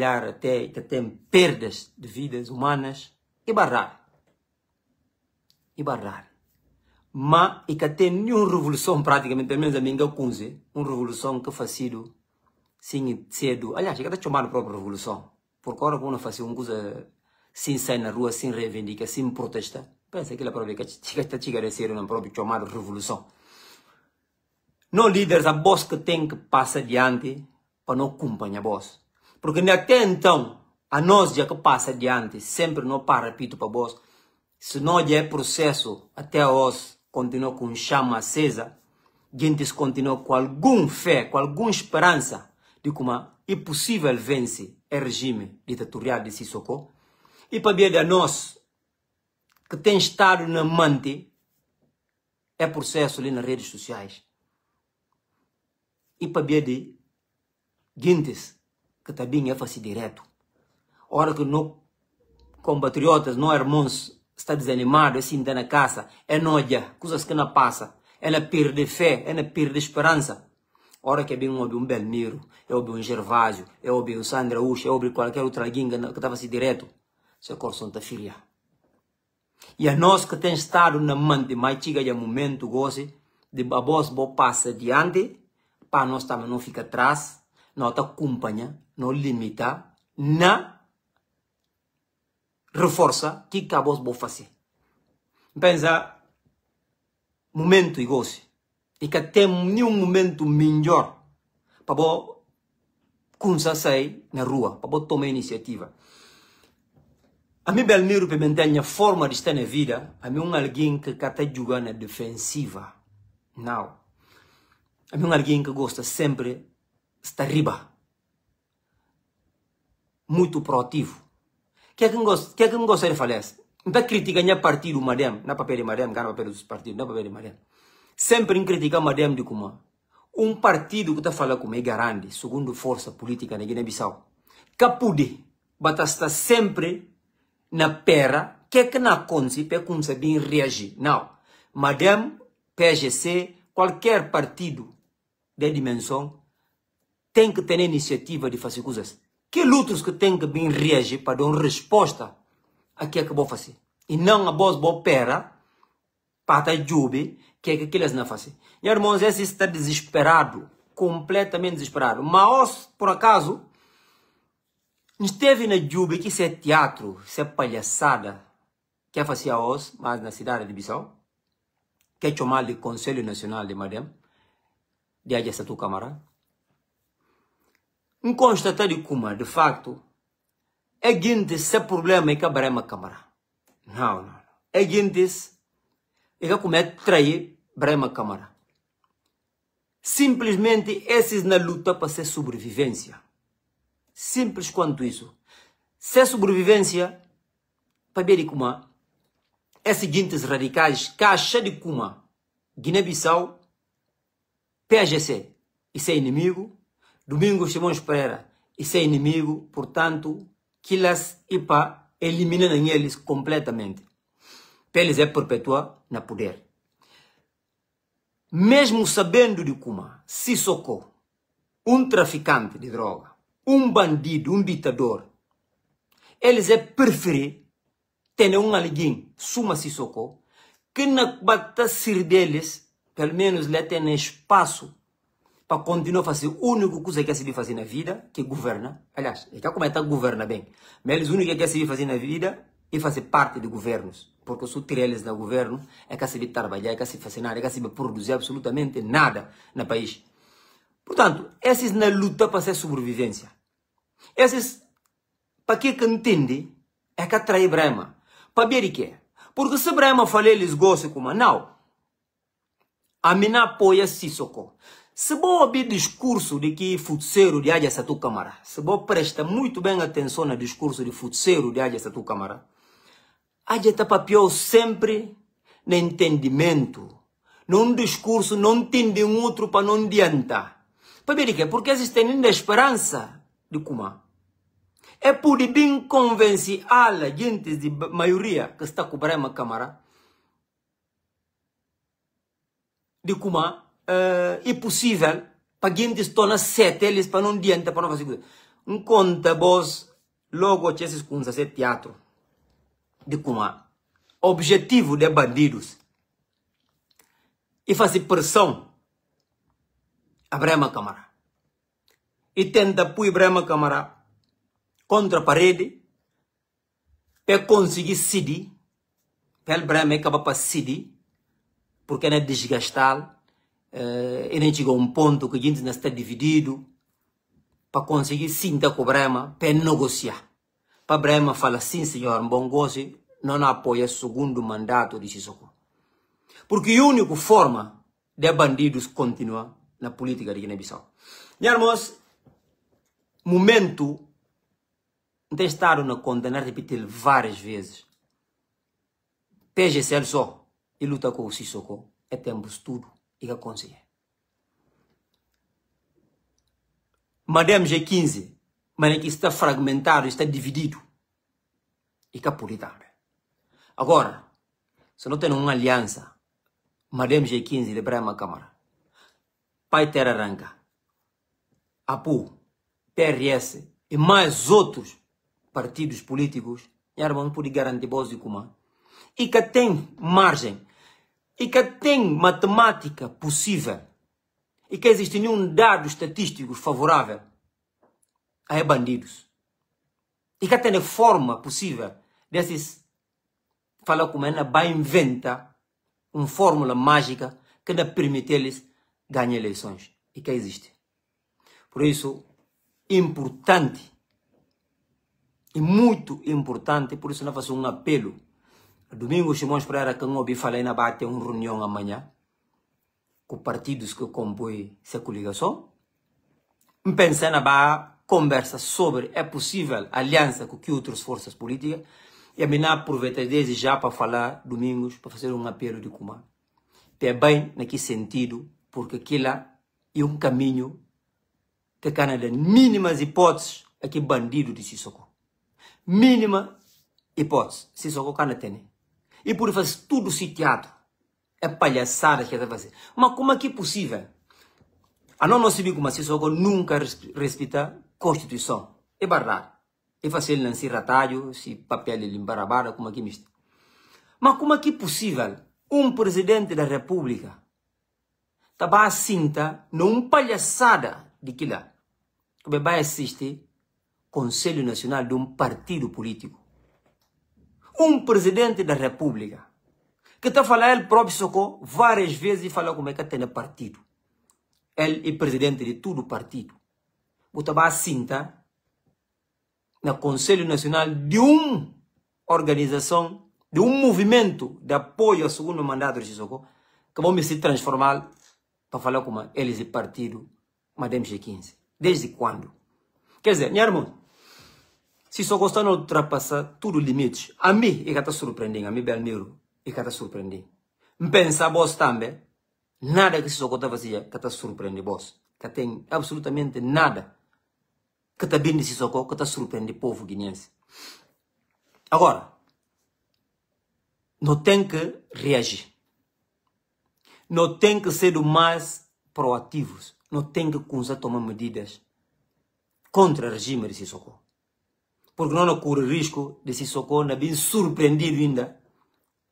olhar até, tem perdas de vidas humanas e barrar. E barrar. Mas e que tem nenhuma revolução praticamente, pelo menos a minha cunze, uma revolução que sido sim cedo. Aliás, chega até chamar a própria revolução. Porque agora quando fazia uma coisa sem sair na rua, sem reivindicar, sem protestar, pensa que a própria que chega a ser uma própria chamada revolução. Não líderes, a voz que tem que passar adiante para não acompanhar a voz. Porque até então, a nós já que passa adiante, sempre não para, repito para vós, se não já é processo, até hoje, continua com chama acesa, gente continua com algum fé, com alguma esperança de que uma possível vence o regime ditatorial de Sissoko. E para bem de nós, que tem estado na mente, é processo ali nas redes sociais. E para bem de gentes que também é fácil direto. Hora que não compatriotas, não irmãos, está desanimado, assim está na casa, é nódia. coisas que não passa, ela perde fé, ela perde esperança. Hora que é bem um Belmiro, é um Gervásio, é um Sandra Ucha, é um qualquer outra alguém que estava assim direto, seu coração está filha. E a nós que tem estado na mente, mais chega de momento, goze, de babos, bom passa adiante, para nós também não fica atrás, no acompanha, kumpanya no limita na reforça que cabos vou fazer pensa momento e gosto e que até nenhum momento melhor para bo kunsa sair na rua para você tomar iniciativa a mim Belmiro a forma de estar na vida a mim um alguém que está jogar na defensiva não a mim um alguém que gosta sempre está riba. Muito proativo. Que é que não gostaria é de falar? Não é critica nem partido, madame. Não é papel de madame, não é papel dos partidos, não é papel de madame. Sempre criticar madame de Kuma. um partido que está falando como é grande, segundo força política na Guiné-Bissau, capude, bata está tá sempre na pera, que é que não acontece para começar reagir. Não. Madame, PGC, qualquer partido de dimensão tem que ter a iniciativa de fazer coisas. Que lutas que tem que bem reagir para dar uma resposta a que acabou é de fazer. E não a voz opera para jube que é que aqueles não fazem. Meus irmãos, esse está desesperado, completamente desesperado. Mas, por acaso, esteve na jube que isso é teatro, isso é palhaçada, que é fazer os, mas na cidade de Bissau, que é chamado de Conselho Nacional de Madame, de Aja Satu camarão um constata de Kuma, de facto, é gente se problema é que abre uma câmara. Não, não. É gente é que comete trair uma câmara. Simplesmente esses na luta para ser sobrevivência. Simples quanto isso. Ser sobrevivência, para ver Kuma, é seguintes radicais, caixa de Kuma, Guiné-Bissau, PGC, isso é inimigo, Domingo Simões espera e é inimigo, portanto, Kilas Ipa elimina eles completamente. Peles é perpetuar na poder. Mesmo sabendo de Kuma, socou um traficante de droga, um bandido, um ditador, eles é preferir ter um alguém, suma socou, que na batalha deles, pelo menos lhe tem espaço para continuar a fazer a única coisa que é saber fazer na vida, que é governa. Aliás, é que como é que governa bem. Mas eles, a é que é saber fazer na vida é fazer parte de governos. Porque eu sou eles no governo, é que saber trabalhar, é que saber fazer nada, é que saber produzir absolutamente nada no país. Portanto, esses na luta para ser sobrevivência. Esses, para que é que entende, é que atrai Brahma. Para ver o que Porque se Brahma falar eles gostam como não, a mina apoia Sissoko. Se você ouvir discurso de que futseiro de Haja Satu Camara, se você presta muito bem atenção no discurso de futseiro de Haja Satu Câmara, Haja tapapiou sempre no entendimento, num discurso, não tem de um outro para não adiantar. Para ver que porque existe ainda esperança de Kuma. É por bem convencer a gente de maioria que está com a Câmara de Kuma uh, é possível para quem está na sete, eles para não adianta para não fazer coisa. Um conta vos logo esses com esse teatro de como objetivo de bandidos e é fazer pressão a Brema Câmara e tenta pôr Brema Câmara contra a parede para conseguir ceder, para Brema acabar é para ceder porque não é desgastado Uh, e a um ponto que a gente não está dividido para conseguir sinta com o Brema para negociar. Para Brema falar, sim, senhor bom gosto, não apoia o segundo mandato de Sissoko. Porque a única forma de bandidos continuar na política de Guiné-Bissau. Irmãos, momento estado na condenar, repetir várias vezes. PGCL só e luta com o Sissoko é tempo tudo. E que conseiller. Madame G15, mas que está fragmentado, está dividido. é puritar. Agora, se não tem uma aliança, Madame G15 de Brahma Câmara, Pai Terra Ranca, APU, PRS e mais outros partidos políticos, não por garantir voz de E que tem margem e que tem matemática possível e que existe nenhum dado estatístico favorável a bandidos e que tem forma possível desses falar como ainda vai inventar uma fórmula mágica que lhe permite eles ganhar eleições e que existe por isso importante e muito importante por isso nós fazemos um apelo Domingo, Simões Pereira, que ouvi falar na bate uma reunião amanhã com partidos que compõem essa coligação. Pensei na ba conversa sobre é possível aliança com que outras forças políticas. E a minha aproveitei desde já para falar, Domingos, para fazer um apelo de Cuma. É bem naquele sentido, porque aquilo é um caminho que a Canadá, mínimas hipóteses, é que bandido de Sissoko. Mínima hipótese, Sissoko Canadá tem e por fazer tudo sitiado. É palhaçada que é está a fazer. Mas como é que é possível? A não nossa como assim, só nunca respeita a Constituição. É verdade. É fácil não se ratalho, se papel barra, como é que misto. É Mas como é que é possível um presidente da República estar a cinta numa palhaçada de que lá? Como é vai assistir Conselho Nacional de um partido político? um presidente da República que está a falar, ele próprio socorro várias vezes e falou como é que tem partido. Ele é presidente de todo o partido. Botava a cinta no Conselho Nacional de uma organização, de um movimento de apoio ao segundo mandato de Socorro, que vão se transformar para falar como eles e partido, Madame G15. Desde quando? Quer dizer, minha irmã, se só gostar não ultrapassar tudo os limite. A mim, é que está surpreendendo. A mim, Belmiro, é que está surpreendendo. Pensa boss também. Nada que se só gostar fazia, que está surpreendendo vós. Que tem absolutamente nada que está bem de socorro, que está surpreendendo o povo guineense. Agora, não tem que reagir. Não tem que ser mais proativos. Não tem que começar a tomar medidas contra o regime de socorro porque não corre risco de se socorrer, bem surpreendido ainda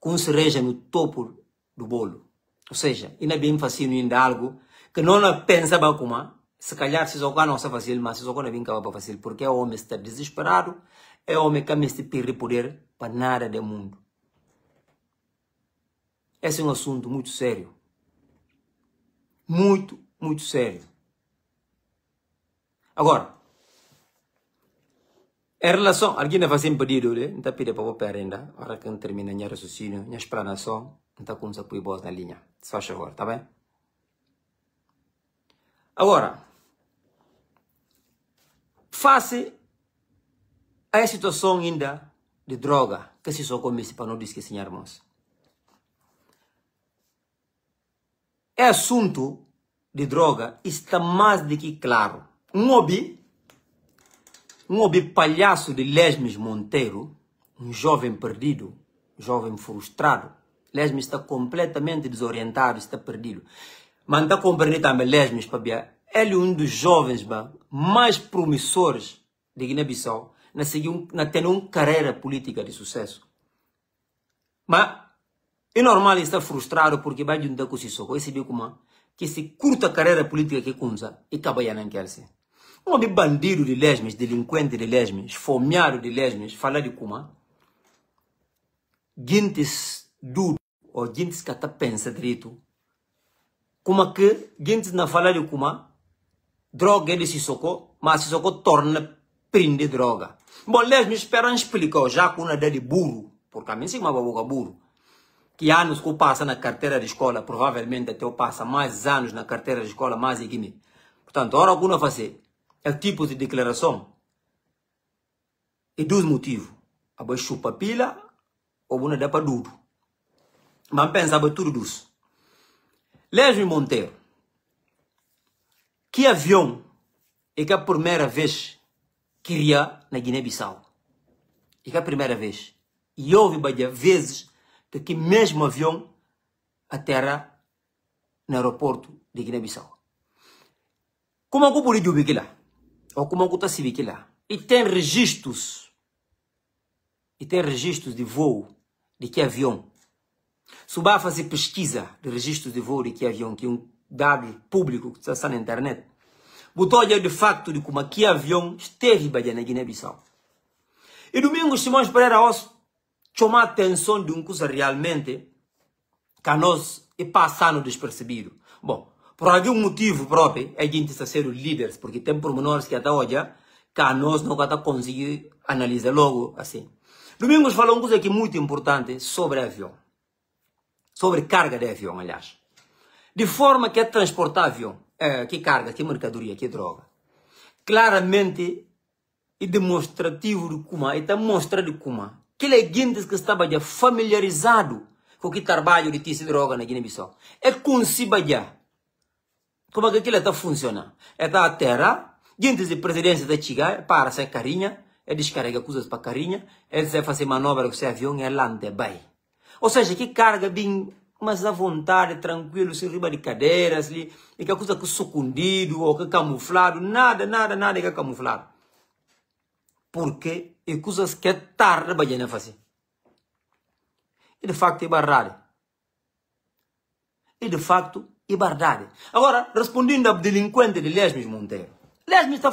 com cereja no topo do bolo. Ou seja, ainda é bem fazendo ainda algo que não é pensava como, é. se calhar se socorrer não está fácil, mas socorrer não bem para fácil, porque é homem está desesperado, é homem que está perdendo poder para nada do mundo. Esse é um assunto muito sério. Muito, muito sério. Agora, em relação, alguém está fazendo pedir né? Então pede para o ainda. Agora que termina a raciocínio, minha explanação, então com a pôr voz na linha. Se faz favor, tá bem? Agora, face a situação ainda de droga, que se só comece para não esquecer, irmãos. É assunto de droga está mais do que claro. Um hobby um obipalhaço de Lesmes Monteiro, um jovem perdido, jovem frustrado. Lesmes está completamente desorientado, está perdido. Mas está compreendendo também Lesmes, para ele é um dos jovens mais promissores de Guiné-Bissau na, seguir, na ter uma carreira política de sucesso. Mas é normal estar frustrado porque vai juntar com o Sissoko. Esse dia como que se curta carreira política que Kunza e acaba quer ser. Não bandido de lesmes, delinquente de lesmes, fomeado de lesmes, falar de kuma. Ah? Gintes duro, ou gintes que até pensa direito. Kuma que, gintes na fala de kuma, ah? droga ele é se socou, mas se socou torna prende droga. Bom, lesmes, espera explicar, já que uma de burro, porque a mim sim é uma boca burro que anos que eu passo na carteira de escola, provavelmente até eu passo mais anos na carteira de escola, mais aqui. Portanto, hora alguma fazer é o tipo de declaração. E dois motivos. Aba chupa pila, ou buna dá para tudo. Mas pensava tudo isso. Lésio Monteiro. Que avião é que a primeira vez queria na Guiné-Bissau? É que a primeira vez. E houve várias vezes de que mesmo avião aterra no aeroporto de Guiné-Bissau. Como é que eu podia lá? ou como Ocuta Civic lá. E tem registros. E tem registros de voo de que avião. Se vai fazer pesquisa de registros de voo de que avião, que é um dado público que está na internet, botou olhar de facto de como que avião esteve na Guiné-Bissau. E domingo, Simões Pereira os chamou a atenção de um coisa realmente que a nós é passando despercebido. Bom, por algum motivo próprio, a gente está sendo líderes, porque tem pormenores que até hoje, que nós não está conseguir analisar logo assim. Domingos falou uma coisa aqui muito importante sobre avião. Sobre carga de avião, aliás. De forma que é transportável é, que carga, que mercadoria, que droga. Claramente e é demonstrativo de Kuma, e é está mostrando Kuma, que é legendas que estava já familiarizado com o que trabalho de tice droga na Guiné-Bissau. É consigo já como é que aquilo está é funcionando, é Está a terra, diante de presidência da chegar, para sem carinha, é descarrega coisas para carinha, é fazer manobra com o avião, é lande é bem. Ou seja, que carga bem mas à vontade, tranquilo, sem riba de cadeiras, ali, e que a coisa que sucundido ou que camuflado, nada, nada, nada que camuflado. Porque é coisas que é tarde para a fazer. E de facto é barrado. E de facto e verdade. Agora, respondendo a delinquente de Lesmes Monteiro. Lesmes está